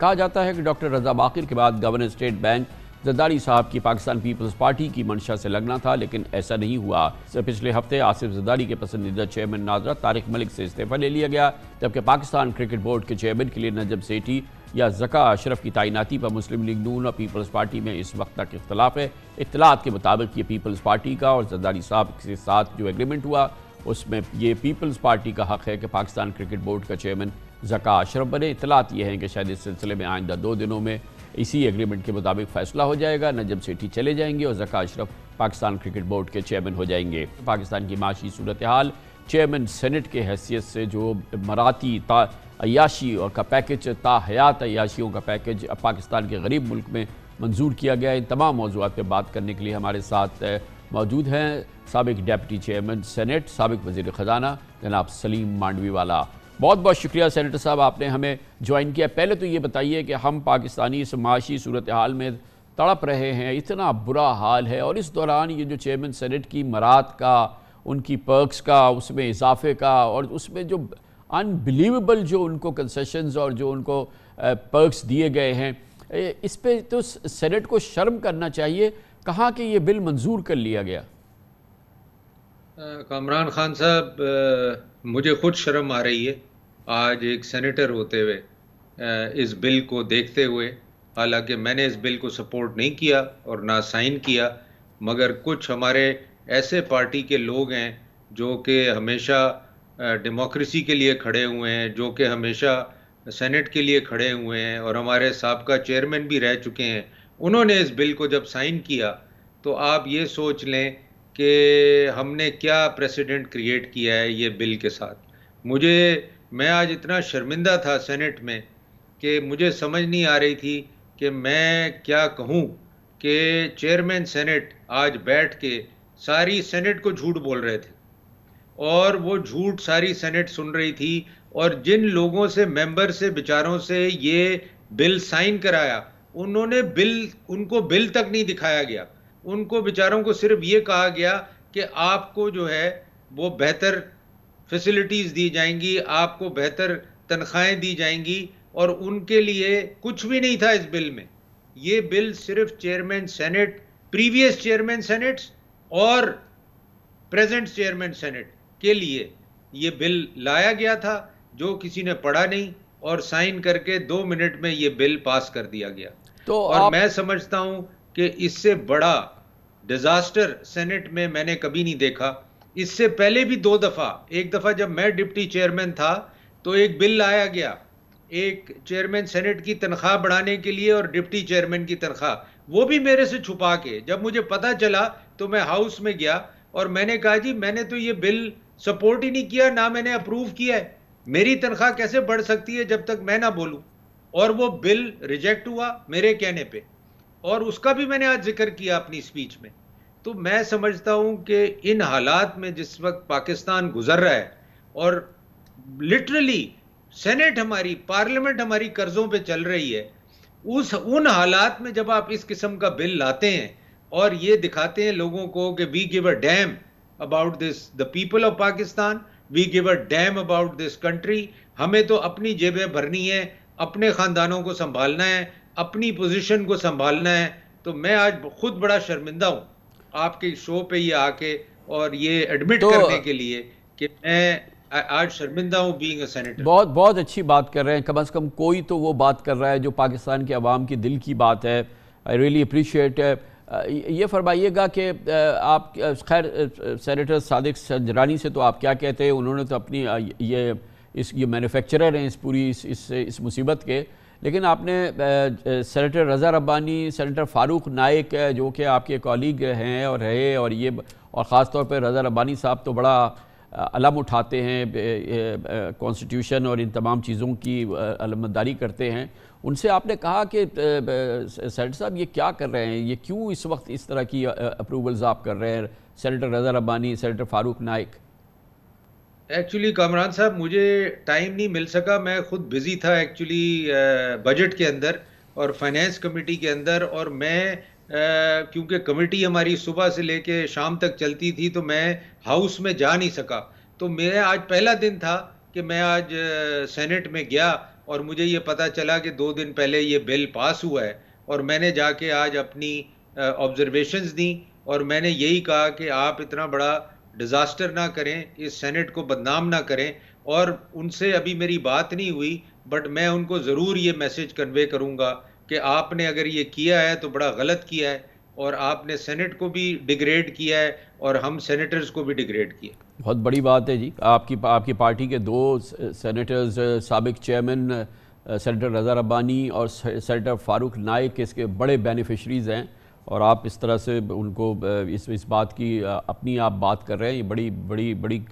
कहा जाता है कि डॉक्टर रजा बाकिर के बाद गवर्नर स्टेट बैंक जरदारी साहब की पाकिस्तान पीपल्स पार्टी की मंशा से लगना था लेकिन ऐसा नहीं हुआ पिछले हफ्ते आसिफ जरदारी के पसंदीदा चेयरमैन नाजरा तारिक मलिक से इस्तीफा ले लिया गया जबकि पाकिस्तान क्रिकेट बोर्ड के चेयरमैन के लिए नजब सेठी या जका अशरफ की तैनाती पर मुस्लिम लीग नून और पीपल्स पार्टी में इस वक्त तक इख्तलाफ है इतलात के मुताबिक ये पीपल्स पार्टी का और जरदारी साहब के साथ जो एग्रीमेंट हुआ उसमें ये पीपल्स पार्टी का हक है कि पाकिस्तान क्रिकेट बोर्ड का चेयरमैन जका अशरफ बने इतलात ये हैं कि शायद इस सिलसिले में आइंदा दो दिनों में इसी एग्रीमेंट के मुताबिक फैसला हो जाएगा नजम सेठी चले जाएंगे और जका अशरफ पाकिस्तान क्रिकेट बोर्ड के चेयरमैन हो जाएंगे पाकिस्तान की माशी सूरत हाल चेयरमैन सेनेट के हैसियत से जो मराती अयाशी और का पैकेज ताहयात अयाशियों का पैकेज पाकिस्तान के गरीब मुल्क में मंजूर किया गया इन तमाम मौजूद पर बात करने के लिए हमारे साथ मौजूद हैं सबक डेप्टी चेयरमैन सेनेट सबक वजीर ख़जाना जनाब सलीम मांडवी वाला बहुत बहुत शुक्रिया सेनेटर साहब आपने हमें ज्वाइन किया पहले तो ये बताइए कि हम पाकिस्तानी समाशी माशी सूरत हाल में तड़प रहे हैं इतना बुरा हाल है और इस दौरान ये जो चेयरमैन सेनेट की मरात का उनकी पर्कस का उसमें इजाफे का और उसमें जो अनबिलीवेबल जो उनको कंसेशन और जो उनको पर्कस दिए गए हैं इस पर तो सेनेट को शर्म करना चाहिए कहाँ कि ये बिल मंजूर कर लिया गया कामरान खान साहब मुझे खुद शर्म आ रही है आज एक सेनेटर होते हुए इस बिल को देखते हुए हालांकि मैंने इस बिल को सपोर्ट नहीं किया और ना साइन किया मगर कुछ हमारे ऐसे पार्टी के लोग हैं जो कि हमेशा डेमोक्रेसी के लिए खड़े हुए हैं जो कि हमेशा सेनेट के लिए खड़े हुए हैं और हमारे सबका चेयरमैन भी रह चुके हैं उन्होंने इस बिल को जब साइन किया तो आप ये सोच लें कि हमने क्या प्रेसिडेंट क्रिएट किया है ये बिल के साथ मुझे मैं आज इतना शर्मिंदा था सेनेट में कि मुझे समझ नहीं आ रही थी कि मैं क्या कहूँ कि चेयरमैन सेनेट आज बैठ के सारी सेनेट को झूठ बोल रहे थे और वो झूठ सारी सेनेट सुन रही थी और जिन लोगों से मेंबर से बेचारों से ये बिल साइन कराया उन्होंने बिल उनको बिल तक नहीं दिखाया गया उनको बेचारों को सिर्फ ये कहा गया कि आपको जो है वो बेहतर फैसिलिटीज़ दी जाएंगी आपको बेहतर तनख्वाहें दी जाएंगी और उनके लिए कुछ भी नहीं था इस बिल में ये बिल सिर्फ chairman senate previous chairman senates और प्रेजेंट चेयरमैन सेनेट के लिए ये बिल लाया गया था जो किसी ने पढ़ा नहीं और साइन करके दो मिनट में ये बिल पास कर दिया गया तो और आप... मैं समझता हूं कि इससे बड़ा डिजास्टर सेनेट में मैंने कभी नहीं देखा इससे पहले भी दो दफ़ा एक दफ़ा जब मैं डिप्टी चेयरमैन था तो एक बिल लाया गया एक चेयरमैन सेनेट की तनख्वाह बढ़ाने के लिए और डिप्टी चेयरमैन की तनख्वाह वो भी मेरे से छुपा के जब मुझे पता चला तो मैं हाउस में गया और मैंने कहा जी मैंने तो ये बिल सपोर्ट ही नहीं किया ना मैंने अप्रूव किया है मेरी तनख्वाह कैसे बढ़ सकती है जब तक मैं ना बोलूं और वो बिल रिजेक्ट हुआ मेरे कहने पे और उसका भी मैंने आज जिक्र किया अपनी स्पीच में तो मैं समझता हूं कि इन हालात में जिस वक्त पाकिस्तान गुजर रहा है और लिटरली सेनेट हमारी पार्लियामेंट हमारी कर्जों पे चल रही है उस उन हालात में जब आप इस किस्म का बिल लाते हैं और ये दिखाते हैं लोगों को कि we give a damn about this the people of Pakistan we give a damn about this country हमें तो अपनी जेबें भरनी है अपने ख़ानदानों को संभालना है अपनी पोजीशन को संभालना है तो मैं आज खुद बड़ा शर्मिंदा हूँ आपके शो पे ये आके और ये एडमिट तो, करने के लिए कि मैं आज शर्मिंदा हूँ बीइंग सेनेटर बहुत बहुत अच्छी बात कर रहे हैं कम अज़ कम कोई तो वो बात कर रहा है जो पाकिस्तान के अवाम के दिल की बात है आई रियली अप्रिशिएट है ये फरमाइएगा कि आप खैर सैनिटर सदक सजरानी से तो आप क्या कहते हैं उन्होंने तो अपनी ये इस ये मैन्युफैक्चरर हैं इस पूरी इस इस, इस मुसीबत के लेकिन आपने सेनेटर रज़ा रब्बानी सेनेटर फ़ारूक नायक जो कि आपके कॉलीग हैं और रहे और ये और ख़ास तौर पर रज़ा रब्बानी साहब तो बड़ा अलम उठाते हैं कॉन्स्टिट्यूशन और इन तमाम चीज़ों की अलमदारी करते हैं उनसे आपने कहा कि सेंटर साहब ये क्या कर रहे हैं ये क्यों इस वक्त इस तरह की अप्रूवल्स आप कर रहे हैं senator Raza Rabbani senator Farooq Naik actually Kamran साहब मुझे टाइम नहीं मिल सका मैं खुद बिज़ी था एक्चुअली बजट के अंदर और फाइनेंस कमेटी के अंदर और मैं क्योंकि कमेटी हमारी सुबह से लेके शाम तक चलती थी तो मैं हाउस में जा नहीं सका तो मेरा आज पहला दिन था कि मैं आज सेनेट में गया और मुझे ये पता चला कि दो दिन पहले ये बिल पास हुआ है और मैंने जाके आज अपनी ऑब्जर्वेशन दी और मैंने यही कहा कि आप इतना बड़ा डिज़ास्टर ना करें इस सेनेट को बदनाम ना करें और उनसे अभी मेरी बात नहीं हुई बट मैं उनको ज़रूर ये मैसेज कन्वे करूँगा कि आपने अगर ये किया है तो बड़ा गलत किया है और आपने सेनेट को भी डिग्रेड किया है और हम सेनेटर्स को भी डिग्रेड किया बहुत बड़ी बात है जी आपकी आपकी पार्टी के दो सेनेटर्स सबक चेयरमैन सेनेटर रजा रब्बानी और सेनेटर फारूक नाइक इसके बड़े बेनिफिशरीज़ हैं और आप इस तरह से उनको इस इस बात की अपनी आप बात कर रहे हैं ये बड़ी बड़ी बड़ी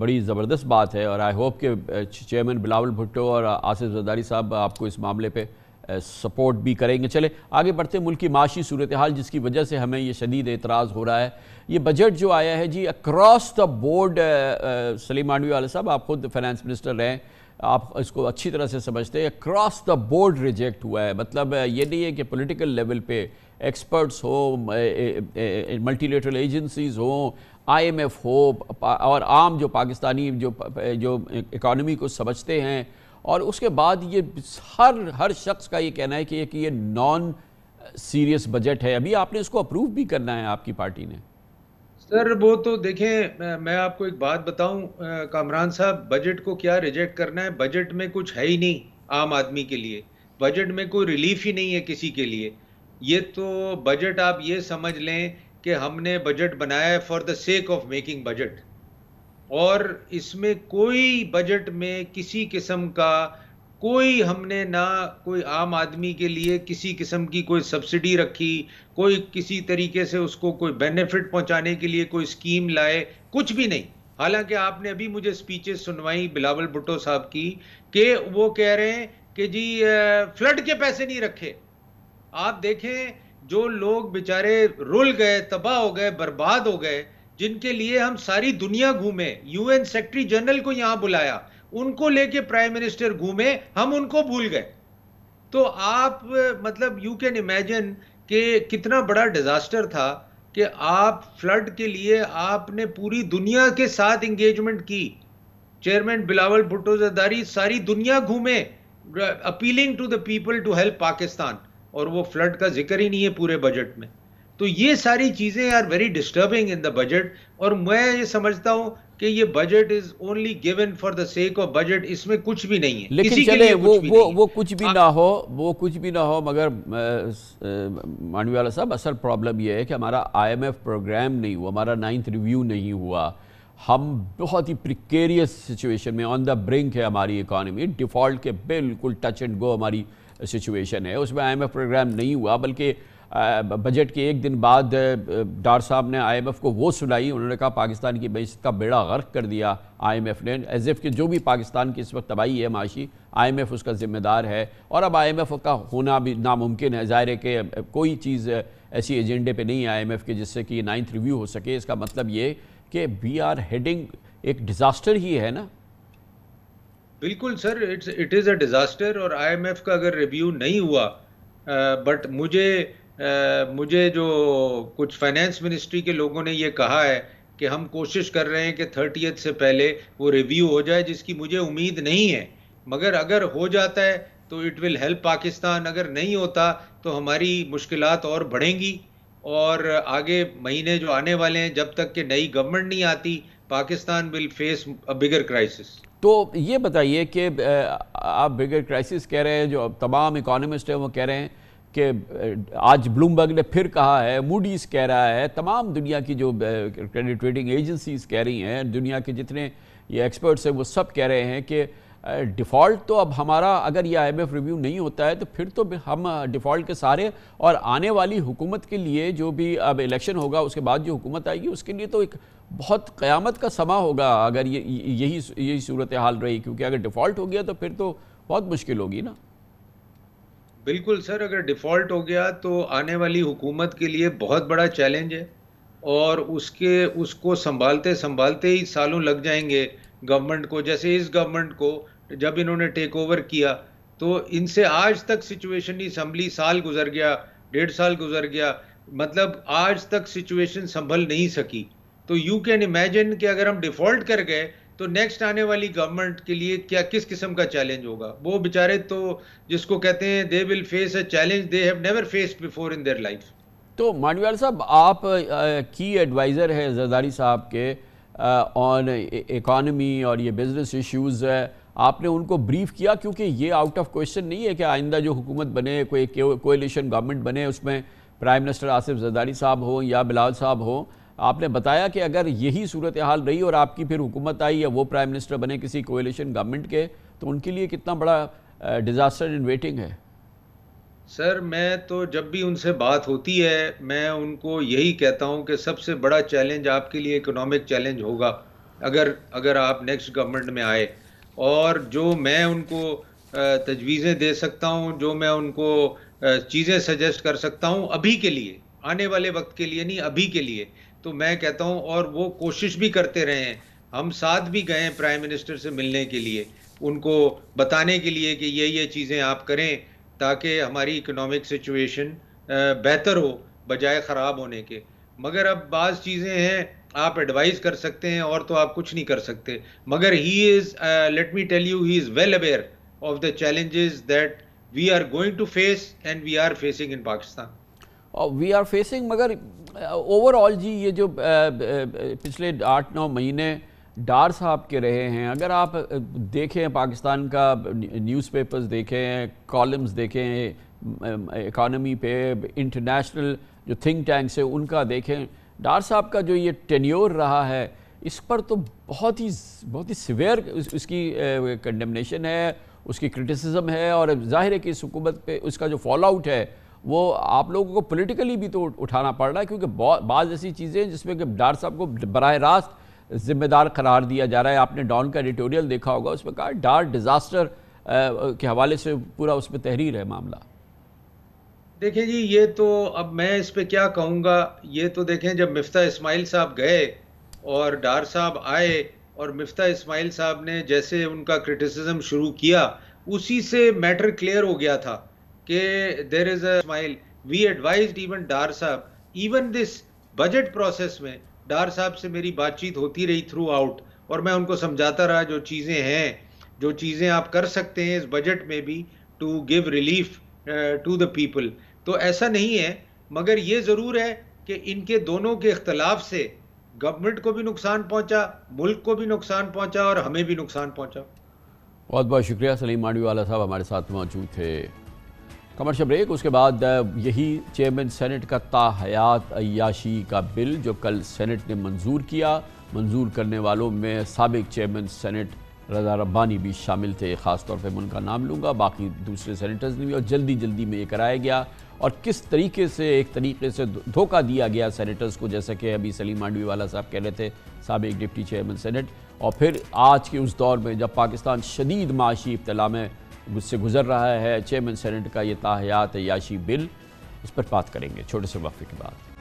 बड़ी ज़बरदस्त बात है और आई होप के चेयरमैन बिलावल भुट्टो और आसिफ जरदारी साहब आपको इस मामले पर सपोर्ट भी करेंगे चले आगे बढ़ते मुल्क की माशी सूरत हाल जिसकी वजह से हमें ये शदीद एतराज़ हो रहा है ये बजट जो आया है जी across the board Saleem Mandviwalla साहब आप खुद फाइनेंस मिनिस्टर रहें आप इसको अच्छी तरह से समझते हैं अक्रॉस द बोर्ड रिजेक्ट हुआ है मतलब ये नहीं है कि पोलिटिकल लेवल पे एक्सपर्ट्स हो मल्टीलेटरल एजेंसीज एम आईएमएफ हो और आम जो पाकिस्तानी जो जो इकानमी को समझते हैं और उसके बाद ये हर हर शख्स का ये कहना है कि ये कि ये नॉन सीरियस बजट है अभी आपने इसको अप्रूव भी करना है आपकी पार्टी ने सर वो तो देखें मैं आपको एक बात बताऊं कामरान साहब बजट को क्या रिजेक्ट करना है बजट में कुछ है ही नहीं आम आदमी के लिए बजट में कोई रिलीफ ही नहीं है किसी के लिए ये तो बजट आप ये समझ लें कि हमने बजट बनाया है for the sake of making budget और इसमें कोई बजट में किसी किस्म का कोई हमने ना कोई आम आदमी के लिए किसी किस्म की कोई सब्सिडी रखी कोई किसी तरीके से उसको कोई बेनिफिट पहुंचाने के लिए कोई स्कीम लाए कुछ भी नहीं हालांकि आपने अभी मुझे स्पीचेस सुनवाई बिलावल भुट्टो साहब की कि वो कह रहे हैं कि जी फ्लड के पैसे नहीं रखे आप देखें जो लोग बेचारे रुल गए तबाह हो गए बर्बाद हो गए जिनके लिए हम सारी दुनिया घूमे यूएन सेक्रेटरी जनरल को यहां बुलाया उनको लेके प्राइम मिनिस्टर घूमे हम उनको भूल गए तो आप मतलब यू कैन इमेजिन कि कितना बड़ा डिजास्टर था कि आप फ्लड के लिए आपने पूरी दुनिया के साथ इंगेजमेंट की चेयरमैन बिलावल भुट्टो जरदारी सारी दुनिया घूमे appealing to the people to help Pakistan और वो फ्लड का जिक्र ही नहीं है पूरे बजट में तो ये सारी चीज़ें are very disturbing in the budget और मैं ये समझता हूँ कि ये budget is only given for the sake of budget इसमें कुछ भी नहीं है लेकिन किसी चले के लिए वो कुछ वो वो कुछ भी ना हो वो कुछ भी ना हो मगर वाला साहब असल प्रॉब्लम ये है कि हमारा आईएमएफ प्रोग्राम नहीं हुआ हमारा नाइन्थ रिव्यू नहीं हुआ हम बहुत ही प्रिकेरियस सिचुएशन में ऑन द ब्रिंक है हमारी इकॉनमी डिफ़ॉल्ट के बिल्कुल टच एंड गो हमारी सिचुएशन है उसमें आई प्रोग्राम नहीं हुआ बल्कि बजट के एक दिन बाद डार साहब ने आईएमएफ को वो सुनाई उन्होंने कहा पाकिस्तान की मीशत का बेड़ा गर्क कर दिया आईएमएफ ने एज एफ के जो भी पाकिस्तान की इस वक्त तबाही है माशी आईएमएफ उसका ज़िम्मेदार है और अब आईएमएफ का होना भी नामुमकिन है ज़ाहिर है कि कोई चीज़ ऐसी एजेंडे पे नहीं है एफ़ के जिससे कि नाइन्थ रिव्यू हो सके इसका मतलब ये कि वी आर हेडिंग एक डिज़ास्टर ही है ना बिल्कुल sir it's it is a disaster और आईएमएफ का अगर रिव्यू नहीं हुआ बट मुझे मुझे जो कुछ फाइनेंस मिनिस्ट्री के लोगों ने ये कहा है कि हम कोशिश कर रहे हैं कि थर्टी से पहले वो रिव्यू हो जाए जिसकी मुझे उम्मीद नहीं है मगर अगर हो जाता है तो इट विल हेल्प पाकिस्तान अगर नहीं होता तो हमारी मुश्किल और बढ़ेंगी और आगे महीने जो आने वाले हैं जब तक कि नई गवर्नमेंट नहीं आती Pakistan will face a bigger crisis तो ये बताइए कि आप बिगर क्राइसिस कह रहे हैं जो तमाम इकोनॉमिस्ट हैं वो कह रहे हैं कि आज ब्लूमबर्ग ने फिर कहा है मूडीज कह रहा है तमाम दुनिया की जो क्रेडिट रेटिंग एजेंसीज कह रही हैं दुनिया के जितने ये एक्सपर्ट्स हैं वो सब कह रहे हैं कि डिफ़ॉल्ट तो अब हमारा अगर ये आईएमएफ रिव्यू नहीं होता है तो फिर तो हम डिफ़ॉल्ट के सारे और आने वाली हुकूमत के लिए जो भी अब इलेक्शन होगा उसके बाद जो हुकूमत आएगी उसके लिए तो एक बहुत क़यामत का समा होगा अगर ये यही यही सूरत हाल रही क्योंकि अगर डिफ़ॉल्ट हो गया तो फिर तो बहुत मुश्किल होगी ना बिल्कुल सर अगर डिफ़ॉल्ट हो गया तो आने वाली हुकूमत के लिए बहुत बड़ा चैलेंज है और उसके उसको संभालते संभालते ही सालों लग जाएंगे गवर्नमेंट को जैसे इस गवर्नमेंट को जब इन्होंने टेक ओवर किया तो इनसे आज तक सिचुएशन संभली साल गुजर गया डेढ़ साल गुजर गया मतलब आज तक सिचुएशन संभल नहीं सकी तो यू कैन इमेजिन कि अगर हम डिफ़ॉल्ट कर गए तो नेक्स्ट आने वाली गवर्नमेंट के लिए क्या किस किस्म का चैलेंज होगा वो बेचारे तो जिसको कहते हैं they will face a challenge they have never faced before in their life तो मांडवियाल साहब आप की एडवाइज़र हैं जरदारी साहब के ऑन इकॉनमी और ये बिजनेस इश्यूज़ है आपने उनको ब्रीफ किया क्योंकि ये आउट ऑफ क्वेश्चन नहीं है कि आइंदा जो हुकूमत बने कोई कोलिशन गवर्नमेंट बने उसमें प्राइम मिनिस्टर आसिफ जरदारी साहब हो या बिलाल साहब हों आपने बताया कि अगर यही सूरत हाल रही और आपकी फिर हुकूमत आई या वो प्राइम मिनिस्टर बने किसी कोएलिशन गवर्नमेंट के तो उनके लिए कितना बड़ा डिज़ास्टर इन वेटिंग है सर मैं तो जब भी उनसे बात होती है मैं उनको यही कहता हूं कि सबसे बड़ा चैलेंज आपके लिए इकोनॉमिक चैलेंज होगा अगर अगर आप नेक्स्ट गवर्नमेंट में आए और जो मैं उनको तजवीज़ें दे सकता हूं जो मैं उनको चीज़ें सजेस्ट कर सकता हूं अभी के लिए आने वाले वक्त के लिए नहीं अभी के लिए तो मैं कहता हूँ और वो कोशिश भी करते रहे हैं हम साथ भी गए प्राइम मिनिस्टर से मिलने के लिए उनको बताने के लिए कि ये ये चीज़ें आप करें ताकि हमारी इकोनॉमिक सिचुएशन बेहतर हो बजाय ख़राब होने के मगर अब बाज़ चीज़ें हैं आप एडवाइस कर सकते हैं और तो आप कुछ नहीं कर सकते मगर he is let me tell you he is well aware of the challenges that we are going to face and we are facing in Pakistan we are facing मगर ओवरऑल जी ये जो पिछले आठ नौ महीने डार साहब के रहे हैं अगर आप देखें पाकिस्तान का न्यूज़पेपर्स देखें कॉलम्स देखें इकानमी पे इंटरनेशनल जो थिंक टैंक्स है उनका देखें डार साहब का जो ये टेन्योर रहा है इस पर तो बहुत ही बहुत ही सिवियर उसकी कंडमनेशन है उसकी क्रिटिसिज्म है और जाहिर है कि इस हुकूमत पे उसका जो फॉलोआउट है वो आप लोगों को पॉलिटिकली भी तो उठाना पड़ रहा है क्योंकि बाज़ ऐसी चीज़ें जिसमें कि डार साहब को बरह रास्त ज़िम्मेदार करार दिया जा रहा है आपने डॉन का एडिटोरियल देखा होगा उसमें कहा डार डिज़ास्टर के हवाले से पूरा उसमें तहरीर है मामला देखें जी ये तो अब मैं इस पर क्या कहूँगा ये तो देखें जब मिफ्ता इस्माइल साहब गए और डार साहब आए और मिफ्ता इस्माइल साहब ने जैसे उनका क्रिटिसिज्म शुरू किया उसी से मैटर क्लियर हो गया था कि there is all we advise even Dar साहब इवन दिस बजट प्रोसेस में डार साहब से मेरी बातचीत होती रही थ्रू आउट और मैं उनको समझाता रहा जो चीज़ें हैं जो चीज़ें आप कर सकते हैं इस बजट में भी to give relief to the people तो ऐसा नहीं है मगर ये ज़रूर है कि इनके दोनों के इख्तलाफ से गवर्नमेंट को भी नुकसान पहुंचा मुल्क को भी नुकसान पहुंचा और हमें भी नुकसान पहुंचा बहुत बहुत शुक्रिया सलीम मांडवी वाला साहब हमारे साथ मौजूद थे कमर्शियल ब्रेक उसके बाद यही चेयरमैन सेनेट का ताहयात अयाशी का बिल जो कल सेनेट ने मंजूर किया मंजूर करने वालों में सबक चेयरमैन सेनेट रजा रब्बानी भी शामिल थे ख़ास तौर पर उनका नाम लूँगा बाकी दूसरे सेनेटर्स ने भी और जल्दी जल्दी में ये कराया गया और किस तरीके से एक तरीके से धोखा दिया गया सेनेटर्स को जैसा कि अभी सलीम मांडवी वाला साहब कह रहे थे सबक डिप्टी चेयरमैन सेनेट और फिर आज के उस दौर में जब पाकिस्तान शदीद माशी इब्तला में मुझसे गुजर रहा है चेयरमैन सेनेट का ये ताहयात याशी बिल इस पर बात करेंगे छोटे से वक्त के बाद